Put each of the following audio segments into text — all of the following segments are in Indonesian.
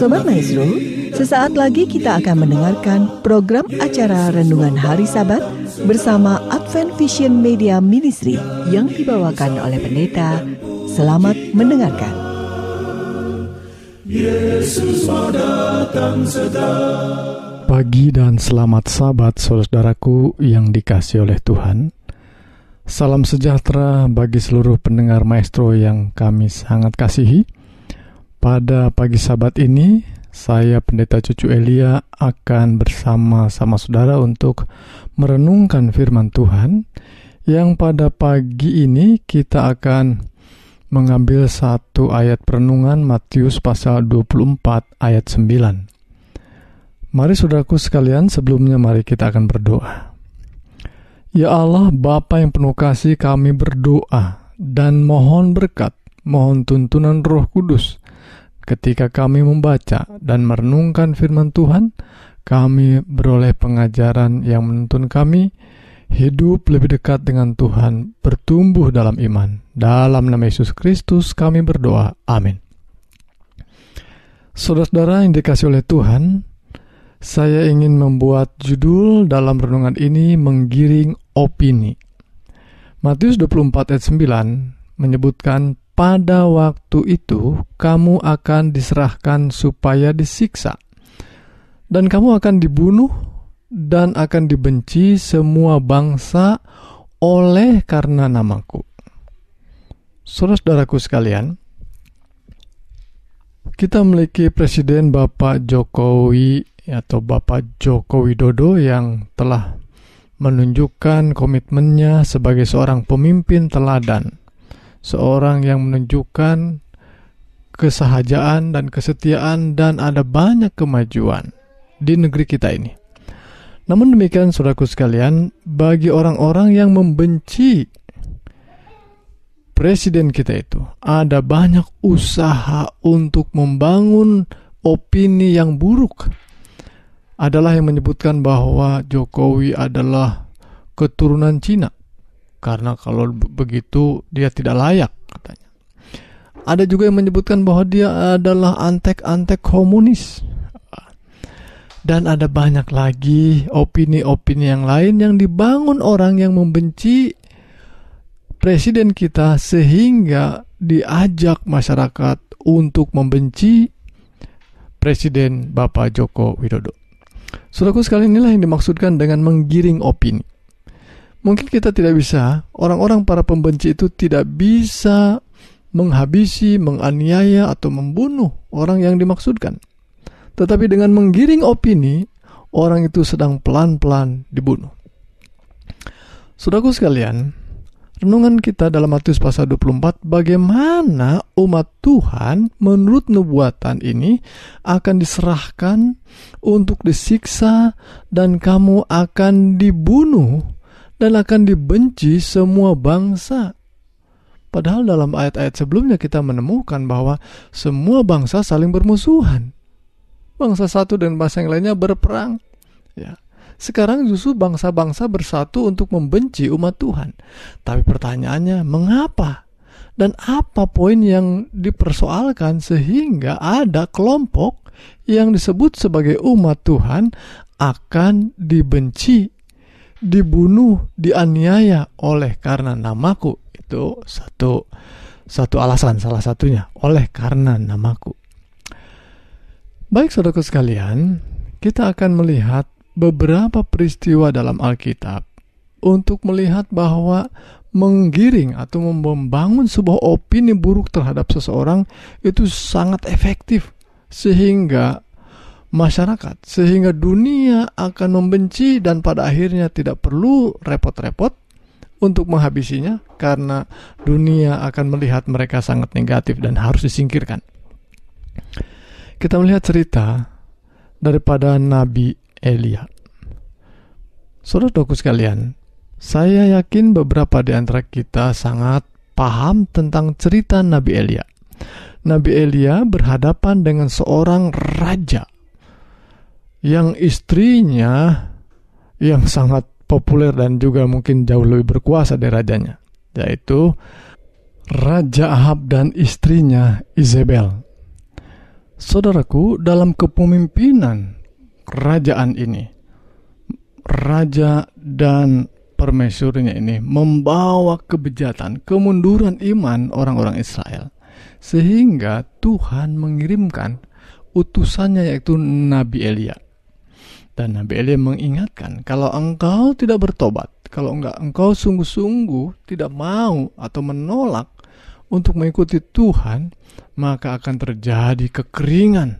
Sobat Maestro, sesaat lagi kita akan mendengarkan program acara Renungan Hari Sabat bersama Advent Vision Media Ministry yang dibawakan oleh pendeta. Selamat mendengarkan. Yesus mau datang sedang. Pagi dan selamat sabat saudaraku yang dikasih oleh Tuhan. Salam sejahtera bagi seluruh pendengar maestro yang kami sangat kasihi. Pada pagi sabat ini, saya Pendeta Cucu Elia akan bersama-sama saudara untuk merenungkan firman Tuhan yang pada pagi ini kita akan mengambil satu ayat perenungan Matius pasal 24 ayat 9. Mari saudaraku sekalian, sebelumnya mari kita akan berdoa. Ya Allah, Bapa yang penuh kasih, kami berdoa dan mohon berkat, mohon tuntunan Roh Kudus Ketika kami membaca dan merenungkan firman Tuhan, kami beroleh pengajaran yang menuntun kami hidup lebih dekat dengan Tuhan, bertumbuh dalam iman. Dalam nama Yesus Kristus kami berdoa. Amin. Saudara-saudara yang dikasih oleh Tuhan, saya ingin membuat judul dalam renungan ini menggiring opini. Matius 24 ayat 9 menyebutkan pada waktu itu kamu akan diserahkan supaya disiksa, dan kamu akan dibunuh dan akan dibenci semua bangsa oleh karena namaku. Saudara-saudaraku sekalian, kita memiliki Presiden Bapak Jokowi atau Bapak Joko Widodo yang telah menunjukkan komitmennya sebagai seorang pemimpin teladan seorang yang menunjukkan kesahajaan dan kesetiaan dan ada banyak kemajuan di negeri kita ini. Namun demikian saudaraku sekalian, bagi orang-orang yang membenci presiden kita itu, ada banyak usaha untuk membangun opini yang buruk. Adalah yang menyebutkan bahwa Jokowi adalah keturunan Cina karena kalau begitu dia tidak layak katanya. Ada juga yang menyebutkan bahwa dia adalah antek-antek komunis. Dan ada banyak lagi opini-opini yang lain yang dibangun orang yang membenci presiden kita sehingga diajak masyarakat untuk membenci presiden Bapak Joko Widodo. Saudaraku sekali inilah yang dimaksudkan dengan menggiring opini. Mungkin kita tidak bisa, orang-orang para pembenci itu tidak bisa menghabisi, menganiaya, atau membunuh orang yang dimaksudkan. Tetapi dengan menggiring opini, orang itu sedang pelan-pelan dibunuh. Saudaraku sekalian, renungan kita dalam Matius pasal 24 bagaimana umat Tuhan menurut nubuatan ini akan diserahkan untuk disiksa dan kamu akan dibunuh dan akan dibenci semua bangsa. Padahal dalam ayat-ayat sebelumnya kita menemukan bahwa semua bangsa saling bermusuhan. Bangsa satu dan bangsa yang lainnya berperang. Ya. Sekarang justru bangsa-bangsa bersatu untuk membenci umat Tuhan. Tapi pertanyaannya, mengapa? Dan apa poin yang dipersoalkan sehingga ada kelompok yang disebut sebagai umat Tuhan akan dibenci dibunuh, dianiaya oleh karena namaku itu satu satu alasan salah satunya oleh karena namaku. Baik saudaraku sekalian, kita akan melihat beberapa peristiwa dalam Alkitab untuk melihat bahwa menggiring atau membangun sebuah opini buruk terhadap seseorang itu sangat efektif sehingga masyarakat sehingga dunia akan membenci dan pada akhirnya tidak perlu repot-repot untuk menghabisinya karena dunia akan melihat mereka sangat negatif dan harus disingkirkan. Kita melihat cerita daripada Nabi Elia. saudara Saudaraku sekalian, saya yakin beberapa di antara kita sangat paham tentang cerita Nabi Elia. Nabi Elia berhadapan dengan seorang raja yang istrinya yang sangat populer dan juga mungkin jauh lebih berkuasa dari rajanya, yaitu Raja Ahab dan istrinya Isabel. Saudaraku, dalam kepemimpinan kerajaan ini, raja dan permesurnya ini membawa kebejatan, kemunduran iman orang-orang Israel. Sehingga Tuhan mengirimkan utusannya yaitu Nabi Elia dan Nabi Elia mengingatkan, kalau engkau tidak bertobat, kalau enggak engkau sungguh-sungguh tidak mau atau menolak untuk mengikuti Tuhan, maka akan terjadi kekeringan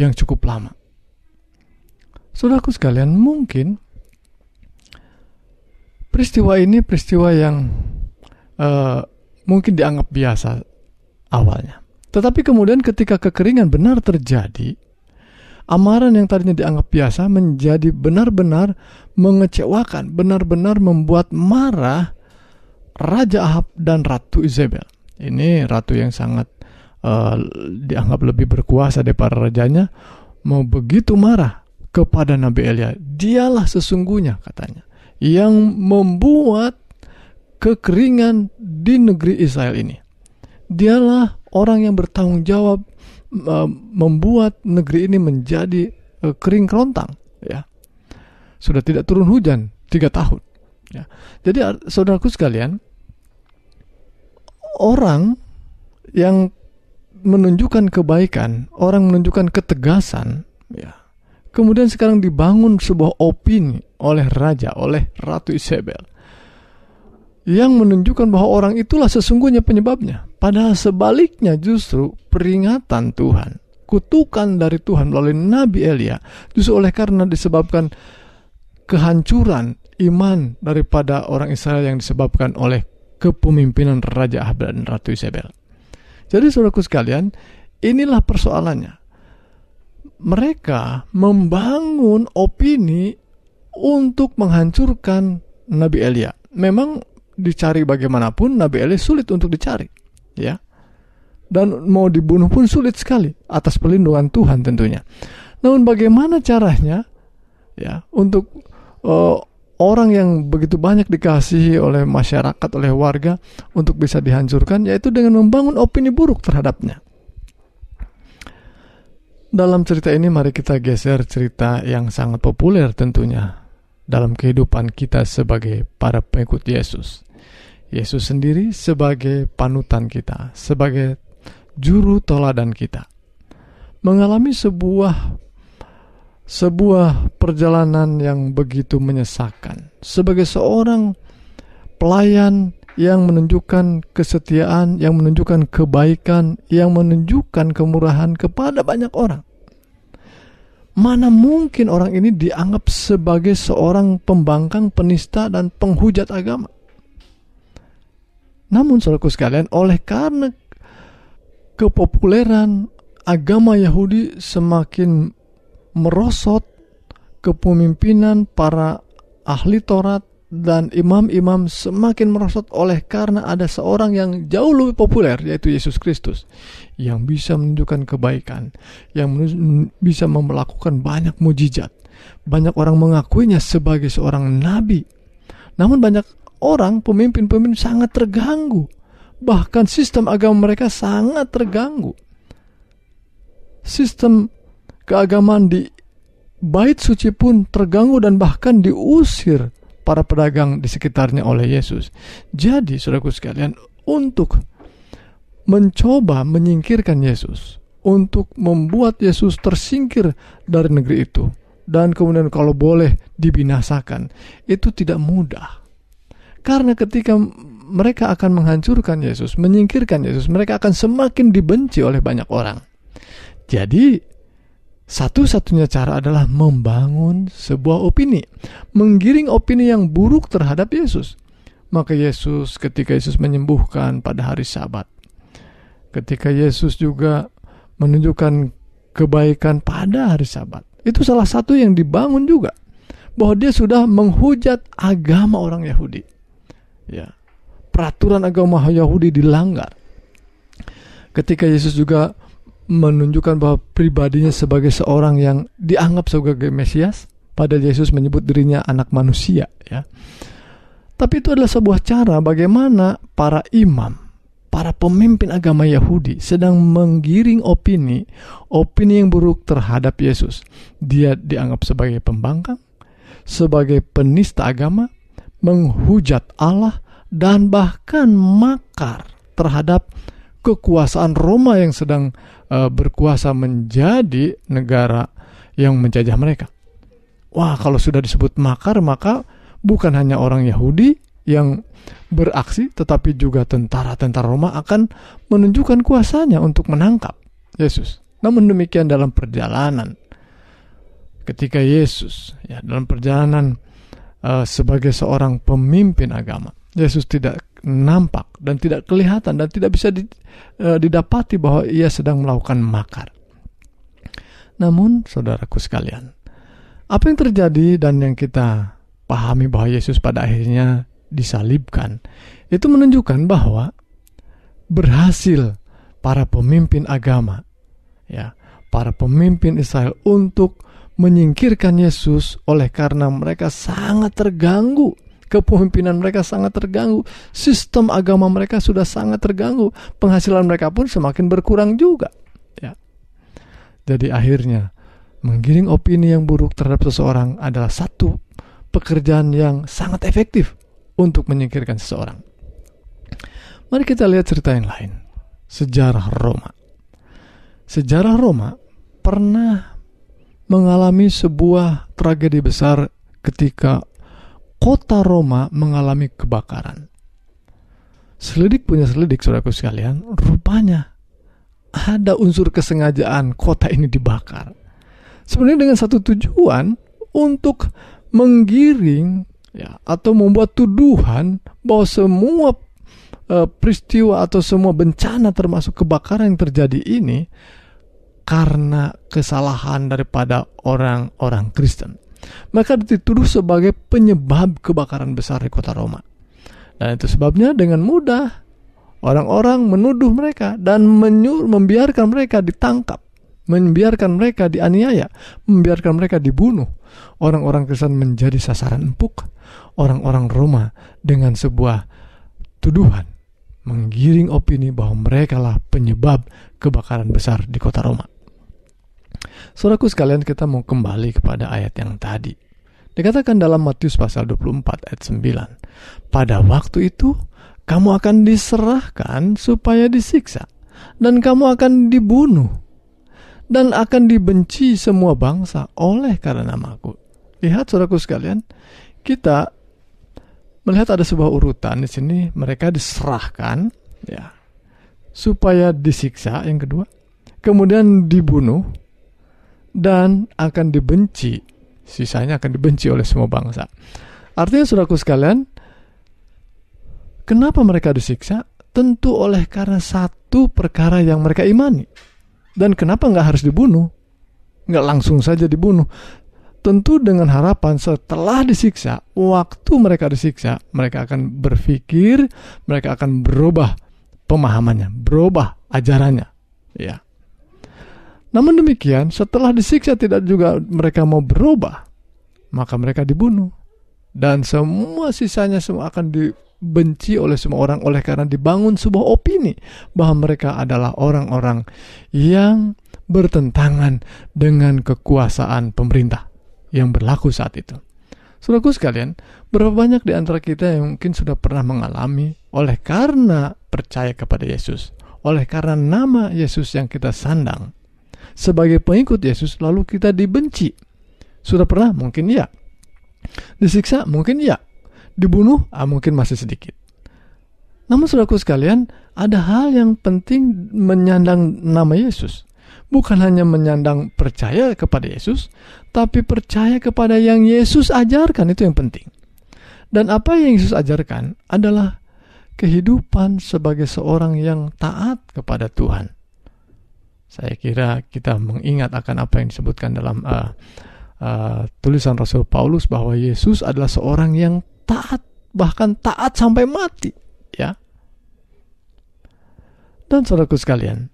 yang cukup lama. Saudaraku sekalian, mungkin peristiwa ini peristiwa yang uh, mungkin dianggap biasa awalnya. Tetapi kemudian ketika kekeringan benar terjadi, Amaran yang tadinya dianggap biasa menjadi benar-benar mengecewakan, benar-benar membuat marah Raja Ahab dan Ratu Isabel. Ini ratu yang sangat uh, dianggap lebih berkuasa daripada rajanya, mau begitu marah kepada Nabi Elia. Dialah sesungguhnya katanya yang membuat kekeringan di negeri Israel ini. Dialah orang yang bertanggung jawab Eh, membuat negeri ini menjadi eh, kering kerontang ya sudah tidak turun hujan tiga tahun ya. jadi saudaraku sekalian orang yang menunjukkan kebaikan orang menunjukkan ketegasan ya kemudian sekarang dibangun sebuah opini oleh raja oleh ratu Isabel yang menunjukkan bahwa orang itulah sesungguhnya penyebabnya Padahal sebaliknya justru peringatan Tuhan, kutukan dari Tuhan melalui Nabi Elia justru oleh karena disebabkan kehancuran iman daripada orang Israel yang disebabkan oleh kepemimpinan Raja Ahab dan Ratu Isabel. Jadi saudaraku sekalian, inilah persoalannya. Mereka membangun opini untuk menghancurkan Nabi Elia. Memang dicari bagaimanapun Nabi Elia sulit untuk dicari ya. Dan mau dibunuh pun sulit sekali atas perlindungan Tuhan tentunya. Namun bagaimana caranya ya untuk uh, orang yang begitu banyak dikasihi oleh masyarakat, oleh warga untuk bisa dihancurkan yaitu dengan membangun opini buruk terhadapnya. Dalam cerita ini mari kita geser cerita yang sangat populer tentunya dalam kehidupan kita sebagai para pengikut Yesus, Yesus sendiri sebagai panutan kita, sebagai juru teladan kita. Mengalami sebuah sebuah perjalanan yang begitu menyesakan sebagai seorang pelayan yang menunjukkan kesetiaan, yang menunjukkan kebaikan, yang menunjukkan kemurahan kepada banyak orang. Mana mungkin orang ini dianggap sebagai seorang pembangkang, penista, dan penghujat agama? Namun saudaraku sekalian, oleh karena kepopuleran agama Yahudi semakin merosot, kepemimpinan para ahli Taurat dan imam-imam semakin merosot oleh karena ada seorang yang jauh lebih populer yaitu Yesus Kristus yang bisa menunjukkan kebaikan, yang bisa melakukan banyak mujizat. Banyak orang mengakuinya sebagai seorang nabi. Namun banyak orang pemimpin-pemimpin sangat terganggu. Bahkan sistem agama mereka sangat terganggu. Sistem keagamaan di bait suci pun terganggu dan bahkan diusir para pedagang di sekitarnya oleh Yesus. Jadi, saudaraku sekalian, untuk mencoba menyingkirkan Yesus, untuk membuat Yesus tersingkir dari negeri itu, dan kemudian kalau boleh dibinasakan, itu tidak mudah. Karena ketika mereka akan menghancurkan Yesus, menyingkirkan Yesus, mereka akan semakin dibenci oleh banyak orang. Jadi, satu-satunya cara adalah membangun sebuah opini, menggiring opini yang buruk terhadap Yesus. Maka Yesus ketika Yesus menyembuhkan pada hari Sabat, ketika Yesus juga menunjukkan kebaikan pada hari Sabat. Itu salah satu yang dibangun juga bahwa dia sudah menghujat agama orang Yahudi ya peraturan agama Yahudi dilanggar ketika Yesus juga menunjukkan bahwa pribadinya sebagai seorang yang dianggap sebagai Mesias pada Yesus menyebut dirinya anak manusia ya tapi itu adalah sebuah cara bagaimana para imam para pemimpin agama Yahudi sedang menggiring opini, opini yang buruk terhadap Yesus. Dia dianggap sebagai pembangkang, sebagai penista agama, menghujat Allah dan bahkan makar terhadap kekuasaan Roma yang sedang uh, berkuasa menjadi negara yang menjajah mereka. Wah, kalau sudah disebut makar, maka bukan hanya orang Yahudi yang beraksi, tetapi juga tentara-tentara Roma akan menunjukkan kuasanya untuk menangkap Yesus. Namun demikian dalam perjalanan, ketika Yesus ya dalam perjalanan uh, sebagai seorang pemimpin agama. Yesus tidak nampak dan tidak kelihatan dan tidak bisa di, uh, didapati bahwa ia sedang melakukan makar. Namun, saudaraku sekalian, apa yang terjadi dan yang kita pahami bahwa Yesus pada akhirnya disalibkan, itu menunjukkan bahwa berhasil para pemimpin agama, ya, para pemimpin Israel untuk menyingkirkan Yesus oleh karena mereka sangat terganggu. Kepemimpinan mereka sangat terganggu, sistem agama mereka sudah sangat terganggu, penghasilan mereka pun semakin berkurang juga. Ya. Jadi akhirnya menggiring opini yang buruk terhadap seseorang adalah satu pekerjaan yang sangat efektif untuk menyingkirkan seseorang. Mari kita lihat cerita yang lain. Sejarah Roma. Sejarah Roma pernah mengalami sebuah tragedi besar ketika kota Roma mengalami kebakaran. Selidik punya selidik, saudaraku sekalian, rupanya ada unsur kesengajaan kota ini dibakar. Sebenarnya dengan satu tujuan untuk menggiring ya, atau membuat tuduhan bahwa semua eh, peristiwa atau semua bencana termasuk kebakaran yang terjadi ini karena kesalahan daripada orang-orang Kristen. Maka dituduh sebagai penyebab kebakaran besar di kota Roma. Dan itu sebabnya dengan mudah orang-orang menuduh mereka dan menyur, membiarkan mereka ditangkap, membiarkan mereka dianiaya, membiarkan mereka dibunuh. Orang-orang Kristen menjadi sasaran empuk orang-orang Roma dengan sebuah tuduhan menggiring opini bahwa mereka merekalah penyebab kebakaran besar di kota Roma. Saudaraku sekalian, kita mau kembali kepada ayat yang tadi. Dikatakan dalam Matius pasal 24 ayat 9. Pada waktu itu, kamu akan diserahkan supaya disiksa, dan kamu akan dibunuh, dan akan dibenci semua bangsa oleh karena namaku. Lihat saudaraku sekalian, kita melihat ada sebuah urutan di sini mereka diserahkan ya supaya disiksa yang kedua kemudian dibunuh dan akan dibenci sisanya akan dibenci oleh semua bangsa artinya saudaraku sekalian kenapa mereka disiksa tentu oleh karena satu perkara yang mereka imani dan kenapa nggak harus dibunuh nggak langsung saja dibunuh Tentu dengan harapan setelah disiksa, waktu mereka disiksa, mereka akan berpikir, mereka akan berubah pemahamannya, berubah ajarannya. Ya. Namun demikian, setelah disiksa tidak juga mereka mau berubah, maka mereka dibunuh. Dan semua sisanya semua akan dibenci oleh semua orang oleh karena dibangun sebuah opini bahwa mereka adalah orang-orang yang bertentangan dengan kekuasaan pemerintah yang berlaku saat itu. Saudaraku sekalian, berapa banyak di antara kita yang mungkin sudah pernah mengalami oleh karena percaya kepada Yesus, oleh karena nama Yesus yang kita sandang. Sebagai pengikut Yesus lalu kita dibenci. Sudah pernah? Mungkin ya. Disiksa? Mungkin ya. Dibunuh? Ah, mungkin masih sedikit. Namun saudaraku sekalian, ada hal yang penting menyandang nama Yesus bukan hanya menyandang percaya kepada Yesus, tapi percaya kepada yang Yesus ajarkan itu yang penting. Dan apa yang Yesus ajarkan adalah kehidupan sebagai seorang yang taat kepada Tuhan. Saya kira kita mengingat akan apa yang disebutkan dalam uh, uh, tulisan Rasul Paulus bahwa Yesus adalah seorang yang taat, bahkan taat sampai mati, ya. Dan saudaraku sekalian,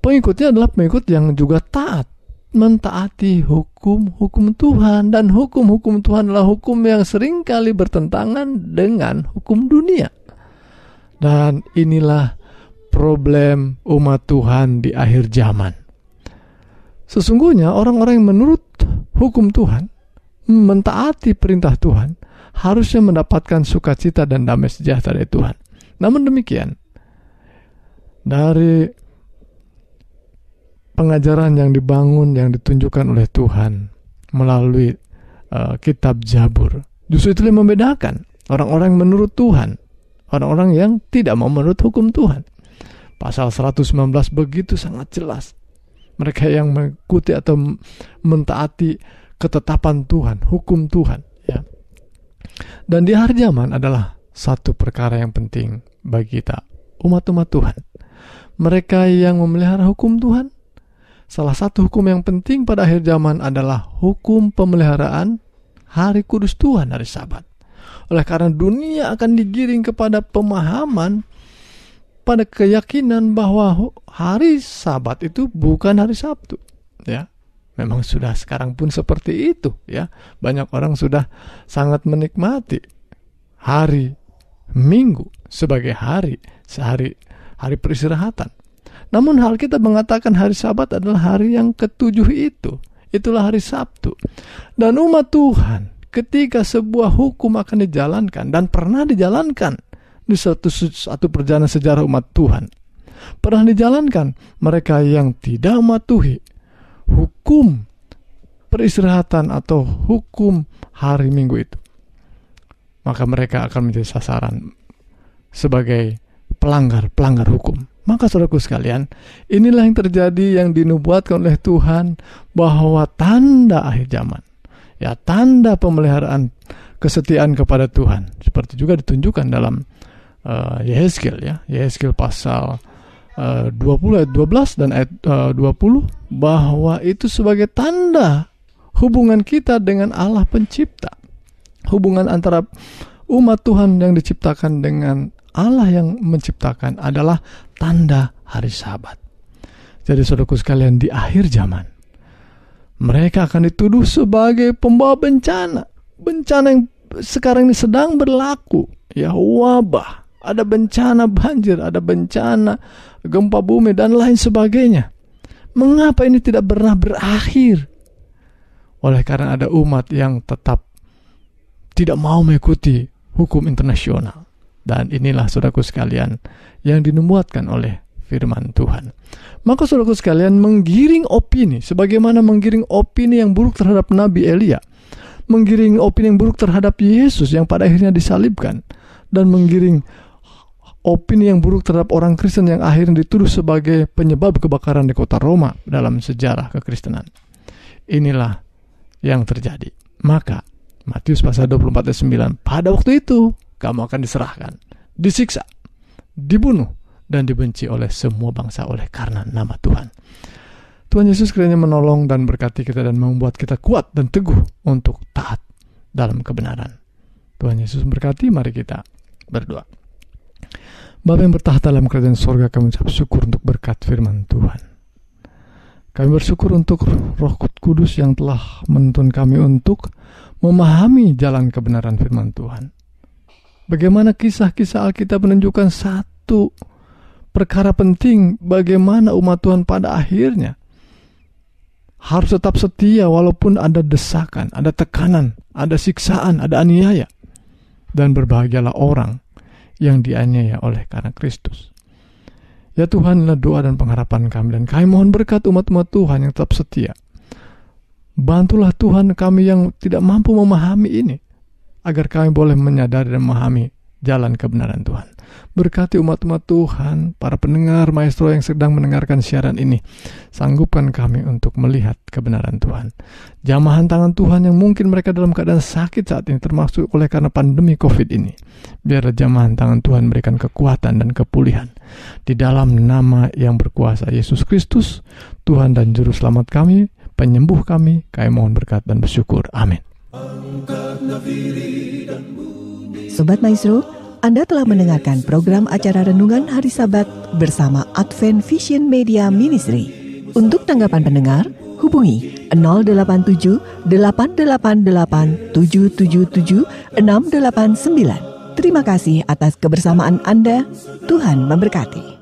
pengikutnya adalah pengikut yang juga taat mentaati hukum-hukum Tuhan dan hukum-hukum Tuhan adalah hukum yang seringkali bertentangan dengan hukum dunia. Dan inilah problem umat Tuhan di akhir zaman. Sesungguhnya orang-orang yang menurut hukum Tuhan, mentaati perintah Tuhan, harusnya mendapatkan sukacita dan damai sejahtera dari Tuhan. Namun demikian, dari pengajaran yang dibangun yang ditunjukkan oleh Tuhan melalui uh, kitab Jabur Justru itu yang membedakan orang-orang menurut Tuhan, orang-orang yang tidak mau menurut hukum Tuhan. Pasal 119 begitu sangat jelas. Mereka yang mengikuti atau mentaati ketetapan Tuhan, hukum Tuhan, ya. Dan di hari zaman adalah satu perkara yang penting bagi kita, umat-umat Tuhan. Mereka yang memelihara hukum Tuhan Salah satu hukum yang penting pada akhir zaman adalah hukum pemeliharaan hari kudus Tuhan hari Sabat. Oleh karena dunia akan digiring kepada pemahaman pada keyakinan bahwa hari Sabat itu bukan hari Sabtu, ya. Memang sudah sekarang pun seperti itu, ya. Banyak orang sudah sangat menikmati hari Minggu sebagai hari sehari hari peristirahatan namun hal kita mengatakan hari sabat adalah hari yang ketujuh itu. Itulah hari Sabtu. Dan umat Tuhan ketika sebuah hukum akan dijalankan dan pernah dijalankan di satu, satu perjalanan sejarah umat Tuhan. Pernah dijalankan mereka yang tidak mematuhi hukum peristirahatan atau hukum hari Minggu itu. Maka mereka akan menjadi sasaran sebagai pelanggar-pelanggar hukum. Maka saudaraku sekalian, inilah yang terjadi yang dinubuatkan oleh Tuhan bahwa tanda akhir zaman, ya tanda pemeliharaan kesetiaan kepada Tuhan, seperti juga ditunjukkan dalam uh, ya, Yehezkiel pasal eh, uh, 20 ayat 12 dan ayat eh, uh, 20 bahwa itu sebagai tanda hubungan kita dengan Allah pencipta. Hubungan antara umat Tuhan yang diciptakan dengan Allah yang menciptakan adalah tanda hari Sabat. Jadi saudaraku sekalian di akhir zaman mereka akan dituduh sebagai pembawa bencana. Bencana yang sekarang ini sedang berlaku, ya wabah, ada bencana banjir, ada bencana gempa bumi dan lain sebagainya. Mengapa ini tidak pernah berakhir? Oleh karena ada umat yang tetap tidak mau mengikuti hukum internasional dan inilah saudaraku sekalian yang dinubuatkan oleh firman Tuhan. Maka saudaraku sekalian menggiring opini sebagaimana menggiring opini yang buruk terhadap Nabi Elia, menggiring opini yang buruk terhadap Yesus yang pada akhirnya disalibkan dan menggiring opini yang buruk terhadap orang Kristen yang akhirnya dituduh sebagai penyebab kebakaran di kota Roma dalam sejarah kekristenan. Inilah yang terjadi. Maka Matius pasal 24 ayat 9 pada waktu itu kamu akan diserahkan, disiksa, dibunuh, dan dibenci oleh semua bangsa oleh karena nama Tuhan. Tuhan Yesus kiranya menolong dan berkati kita dan membuat kita kuat dan teguh untuk taat dalam kebenaran. Tuhan Yesus berkati, mari kita berdoa. Bapak yang bertahta dalam kerajaan sorga, kami ucap syukur untuk berkat firman Tuhan. Kami bersyukur untuk roh kudus yang telah menuntun kami untuk memahami jalan kebenaran firman Tuhan. Bagaimana kisah-kisah Alkitab menunjukkan satu perkara penting bagaimana umat Tuhan pada akhirnya harus tetap setia walaupun ada desakan, ada tekanan, ada siksaan, ada aniaya. Dan berbahagialah orang yang dianiaya oleh karena Kristus. Ya Tuhan, inilah doa dan pengharapan kami dan kami mohon berkat umat-umat Tuhan yang tetap setia. Bantulah Tuhan kami yang tidak mampu memahami ini agar kami boleh menyadari dan memahami jalan kebenaran Tuhan. Berkati umat-umat Tuhan, para pendengar maestro yang sedang mendengarkan siaran ini. Sanggupkan kami untuk melihat kebenaran Tuhan. Jamahan tangan Tuhan yang mungkin mereka dalam keadaan sakit saat ini termasuk oleh karena pandemi Covid ini. biar jamahan tangan Tuhan memberikan kekuatan dan kepulihan. Di dalam nama yang berkuasa Yesus Kristus, Tuhan dan Juru Selamat kami, penyembuh kami, kami mohon berkat dan bersyukur. Amin. Sobat Maestro, Anda telah mendengarkan program acara Renungan Hari Sabat bersama Advent Vision Media Ministry. Untuk tanggapan pendengar, hubungi 087 888 777 689. Terima kasih atas kebersamaan Anda. Tuhan memberkati.